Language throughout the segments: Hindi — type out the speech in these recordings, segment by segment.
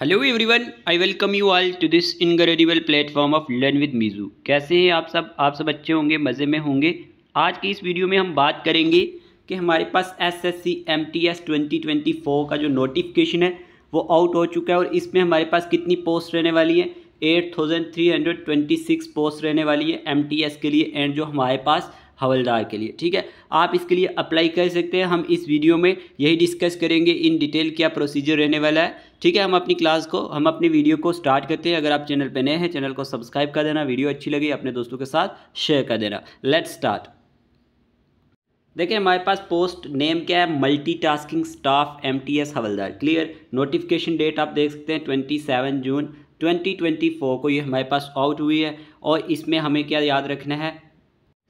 hello everyone I welcome you all to this incredible platform of learn with Meeju कैसे हैं आप सब आप सब अच्छे होंगे मज़े में होंगे आज की इस वीडियो में हम बात करेंगे कि हमारे पास S S C M T S twenty twenty four का जो नोटिफिकेशन है वो आउट हो चुका है और इसमें हमारे पास कितनी पोस्ट रहने वाली है eight thousand three hundred twenty six post रहने वाली है एम टी एस के लिए एंड जो हमारे पास हवलदार के लिए ठीक है आप इसके लिए अप्लाई कर सकते हैं हम इस वीडियो में यही डिस्कस करेंगे इन डिटेल क्या प्रोसीजर रहने वाला है ठीक है हम अपनी क्लास को हम अपनी वीडियो को स्टार्ट करते हैं अगर आप चैनल पर नए हैं चैनल को सब्सक्राइब कर देना वीडियो अच्छी लगी अपने दोस्तों के साथ शेयर कर देना लेट्स स्टार्ट देखिए हमारे पास पोस्ट नेम क्या है मल्टीटास्किंग स्टाफ एमटीएस हवलदार क्लियर नोटिफिकेशन डेट आप देख सकते हैं ट्वेंटी सेवन जून 2024 को ये हमारे पास आउट हुई है और इसमें हमें क्या याद रखना है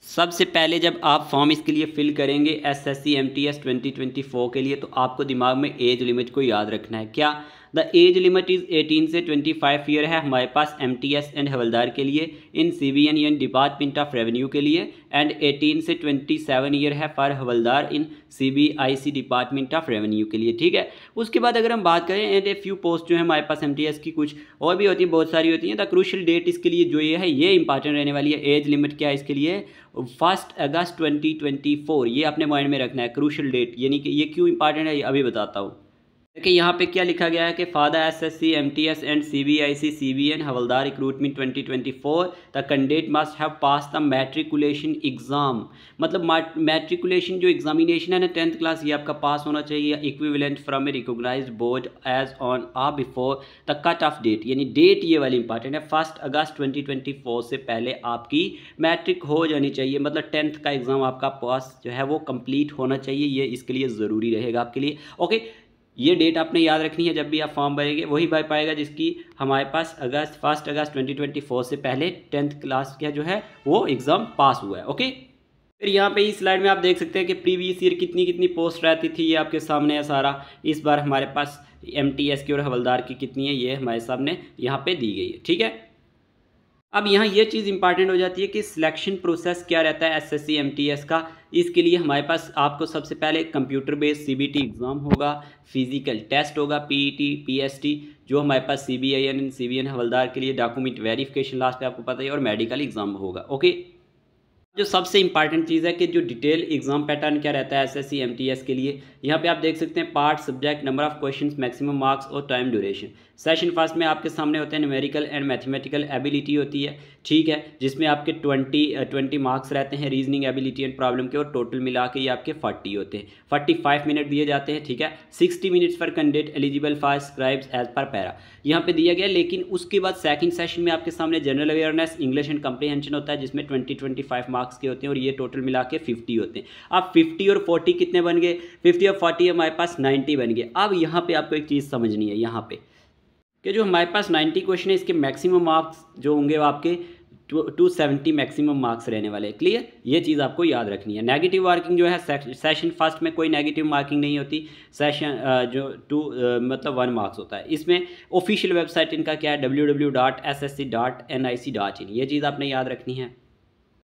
सबसे पहले जब आप फॉर्म इसके लिए फिल करेंगे S S C M T S twenty twenty four के लिए तो आपको दिमाग में एज लिमिट को याद रखना है क्या द एज लिमिट इज़ 18 से 25 ईयर है हमारे पास एम टी एस एंड हवलदार के लिए in C B N N department of revenue के लिए एंड 18 से 27 ईयर है फॉर हवलदार in C B I C department of revenue के लिए ठीक है उसके बाद अगर हम बात करें एंड ए फ्यू पोस्ट जो है हमारे पास एम टी एस की कुछ और भी होती हैं बहुत सारी होती हैं द क्रूशल डेट इसके लिए जो ये है ये इंपॉर्टेंट रहने वाली है एज लिमिट क्या है इसके लिए first August twenty twenty four ये अपने माइंड में रखना है क्रूशल डेट यानी कि ये क्यों इंपॉर्टेंट है ये अभी बताता हूँ देखिए यहाँ पे क्या लिखा गया है कि फादा S S C M T S and C B I C C B N हवलदार recruitment twenty twenty four the candidate must have pass the matriculation exam मतलब मैट्रिकुलेशन जो एग्जामिनेशन है ना टेंथ क्लास ये आपका पास होना चाहिए equivalent from a recognize board as on or before the cut off date यानी डेट ये वाली इंपॉर्टेंट है first August twenty twenty four से पहले आपकी मैट्रिक हो जानी चाहिए मतलब टेंथ का एग्ज़ाम आपका पास जो है वो कम्प्लीट होना चाहिए ये इसके लिए ज़रूरी रहेगा आपके लिए ओके ये डेट आपने याद रखनी है जब भी आप फॉर्म भरेंगे वही भर पाएगा जिसकी हमारे पास अगस्त फर्स्ट अगस्त 2024 से पहले टेंथ क्लास का जो है वो एग्ज़ाम पास हुआ है ओके फिर यहाँ पे इस स्लाइड में आप देख सकते हैं कि प्रीवियस ईयर कितनी कितनी पोस्ट रहती थी ये आपके सामने है सारा इस बार हमारे पास एम टी एस की और हवलदार की कितनी है ये हमारे सामने यहाँ पर दी गई है ठीक है अब यहाँ ये चीज़ इंपॉर्टेंट हो जाती है कि सिलेक्शन प्रोसेस क्या रहता है एसएससी एमटीएस का इसके लिए हमारे पास आपको सबसे पहले कंप्यूटर बेस्ड सीबीटी एग्ज़ाम होगा फिजिकल टेस्ट होगा पीईटी पीएसटी e जो हमारे पास C B I N C B N हवलदार के लिए डॉक्यूमेंट वेरिफिकेशन लास्ट पे आपको पता ही और मेडिकल एग्ज़ाम होगा ओके जो सबसे इंपॉर्टेंट चीज़ है कि जो डिटेल एग्जाम पैटर्न क्या रहता है एसएससी एमटीएस के लिए यहाँ पे आप देख सकते हैं part subject number of questions maximum marks और टाइम ड्यूरेशन सेशन फर्स्ट में आपके सामने होते हैं न्यूमेरिकल एंड मैथमेटिकल एबिलिटी होती है ठीक है जिसमें आपके ट्वेंटी ट्वेंटी मार्क्स रहते हैं रीजनिंग एबिलिटी एंड प्रॉब्लम के और टोटल मिला के ये आपके फोर्टी होते हैं फोर्टी फाइव मिनट दिए जाते हैं ठीक है सिक्सटी मिनट्स पर candidate eligible for scribes as per para यहाँ पर दिया गया लेकिन उसके बाद सेकंड सेशन में आपके सामने general awareness English and comprehension होता है जिसमें ट्वेंटी ट्वेंटी मार्क्स मार्क्स के होते हैं और ये टोटल मिला के फिफ्टी होते हैं अब फिफ्टी और फोर्टी कितने बन गए फिफ्टी और फोर्टी हमारे पास नाइन्टी बन गए अब यहाँ पर आपको एक चीज़ समझनी है यहाँ पर कि जो हमारे पास नाइन्टी क्वेश्चन है इसके मैक्सिमम मार्क्स जो होंगे वो आपके टू सेवेंटी मैक्सिमम मार्क्स रहने वाले हैं क्लियर ये चीज़ आपको याद रखनी है नेगेटिव मार्किंग जो है सेशन फर्स्ट में कोई नेगेटिव मार्किंग नहीं होती सेशन जो टू मतलब वन मार्क्स होता है इसमें ऑफिशियल वेबसाइट इनका क्या है W W dot S S C dot N I C dot in ये चीज़ आपने याद रखनी है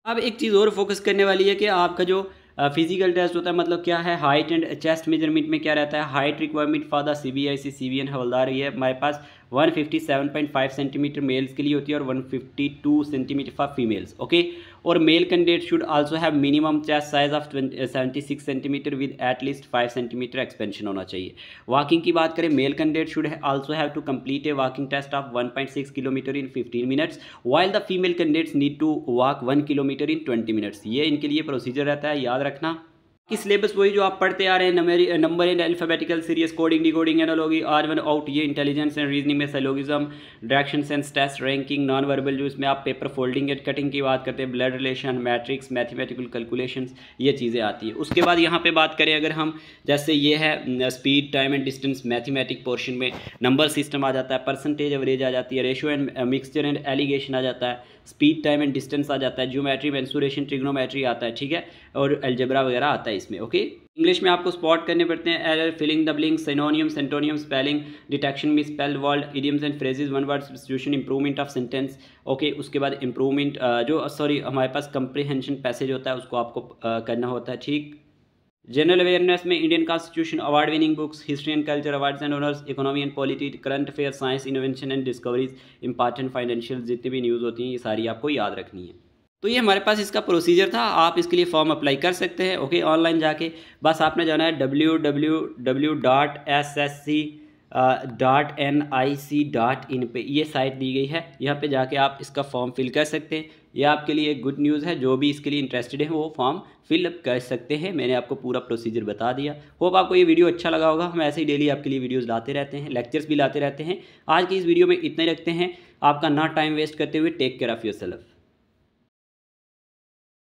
अब एक चीज़ और फोकस करने वाली है कि आपका जो फिजिकल टेस्ट होता है मतलब क्या है हाइट एंड चेस्ट मेजरमेंट में क्या रहता है height requirement for the C B I C C B N हवलदार ये हमारे पास 157.5 सेंटीमीटर मेल्स के लिए होती है और 152 सेंटीमीटर फॉर फीमेल्स ओके और male candidate should also have minimum chest size of seventy six centimetre with at least five centimetre expansion होना चाहिए वॉकिंग की बात करें male candidate should also have to complete a walking test of 1.6 kilometre in 15 minutes while the female candidates need to walk one kilometre in twenty minutes ये इनके लिए प्रोसीजर रहता है याद रखना कि सिलेबस वही जो आप पढ़ते आ रहे हैं नमेरी number and alphabetical series coding decoding analogy odd one out ये इंटेलिजेंस एंड रीजनिंग में सेलोगिज्म डायरेक्शन एंड स्टेस रैंकिंग नॉन वर्बल जो इसमें आप पेपर फोल्डिंग एंड कटिंग की बात करते हैं blood relation matrix mathematical calculation ये चीज़ें आती है उसके बाद यहाँ पर बात करें अगर हम जैसे ये है speed time and distance mathematic portion में नंबर सिस्टम आ जाता है परसेंटेज एवरेज आ जाती है ratio and mixture and alligation आ जाता है स्पीड टाइम एंड डिस्टेंस आ जाता है ज्योमेट्री मैंसुरेशन ट्रिग्नोमेट्री आता है ठीक है और एल्जेब्रा वगैरह आता है इसमें ओके इंग्लिश में आपको स्पॉट करने पड़ते हैं error filling the blank synonym antonym spelling detection misspell word idioms and phrases one word substitution improvement of sentence okay उसके बाद इंप्रूवमेंट जो सॉरी हमारे पास कंप्रीहेंशन पैसेज होता है उसको आपको करना होता है ठीक जनरल अवेयरनेस में Indian constitution award winning books history and culture awards and honours economy and polity current affair science innovation and discoveries important financial जितनी भी न्यूज़ होती हैं ये सारी आपको याद रखनी है तो ये हमारे पास इसका प्रोसीजर था आप इसके लिए फॉर्म अप्लाई कर सकते हैं ओके ऑनलाइन जाके बस आपने जाना है W W W dot S S C dot N I C dot in पर ये साइट दी गई है यहाँ पे जाके आप इसका फॉर्म फिल कर सकते हैं ये आपके लिए गुड न्यूज़ है जो भी इसके लिए इंटरेस्टेड है वो फॉर्म फ़िल अप कर सकते हैं मैंने आपको पूरा प्रोसीजर बता दिया होप आपको ये वीडियो अच्छा लगा होगा हम ऐसे ही डेली आपके लिए वीडियोज़ लाते रहते हैं लेक्चर्स भी लाते रहते हैं आज की इस वीडियो में इतना ही रखते हैं आपका ना टाइम वेस्ट करते हुए take care of your self